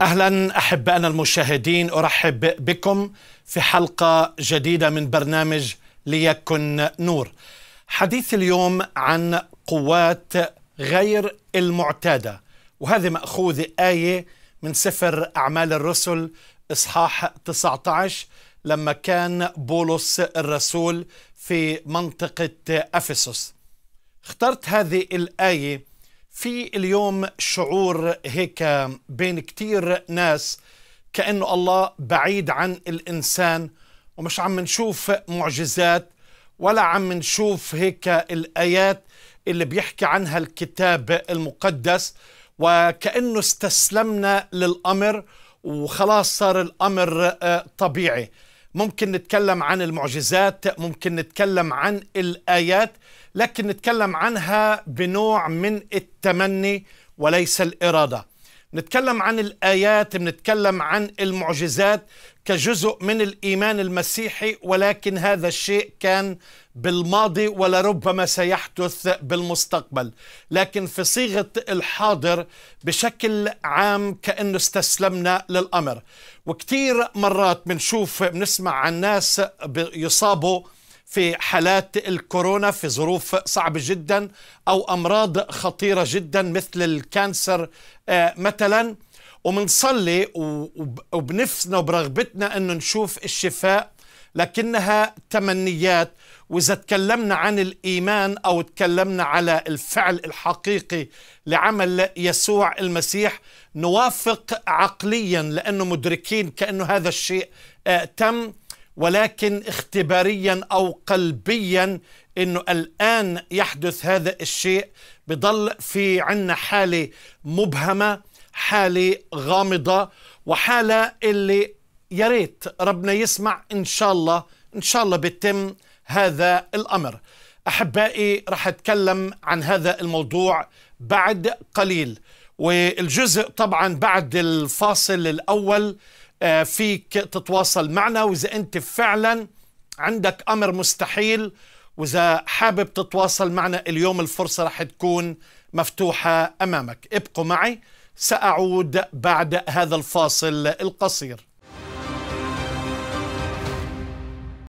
اهلا احبائنا المشاهدين ارحب بكم في حلقه جديده من برنامج ليكن نور. حديث اليوم عن قوات غير المعتاده وهذه ماخوذه ايه من سفر اعمال الرسل اصحاح 19 لما كان بولس الرسول في منطقه افسس. اخترت هذه الايه في اليوم شعور هيك بين كتير ناس كأنه الله بعيد عن الإنسان ومش عم نشوف معجزات ولا عم نشوف هيك الآيات اللي بيحكي عنها الكتاب المقدس وكأنه استسلمنا للأمر وخلاص صار الأمر آه، طبيعي ممكن نتكلم عن المعجزات ممكن نتكلم عن الآيات لكن نتكلم عنها بنوع من التمني وليس الإرادة نتكلم عن الآيات نتكلم عن المعجزات كجزء من الإيمان المسيحي ولكن هذا الشيء كان بالماضي ولربما سيحدث بالمستقبل لكن في صيغة الحاضر بشكل عام كأنه استسلمنا للأمر وكثير مرات بنشوف بنسمع عن ناس يصابوا في حالات الكورونا في ظروف صعبة جدا أو أمراض خطيرة جدا مثل الكانسر آه، مثلا ومنصلي وبنفسنا وبرغبتنا أنه نشوف الشفاء لكنها تمنيات وإذا تكلمنا عن الإيمان أو تكلمنا على الفعل الحقيقي لعمل يسوع المسيح نوافق عقليا لأنه مدركين كأنه هذا الشيء آه، تم ولكن اختباريا او قلبيا انه الان يحدث هذا الشيء بضل في عنا حاله مبهمه حاله غامضه وحاله اللي يا ريت ربنا يسمع ان شاء الله ان شاء الله بيتم هذا الامر احبائي رح اتكلم عن هذا الموضوع بعد قليل والجزء طبعا بعد الفاصل الاول آه، فيك تتواصل معنا وإذا أنت فعلا عندك أمر مستحيل وإذا حابب تتواصل معنا اليوم الفرصة رح تكون مفتوحة أمامك ابقوا معي سأعود بعد هذا الفاصل القصير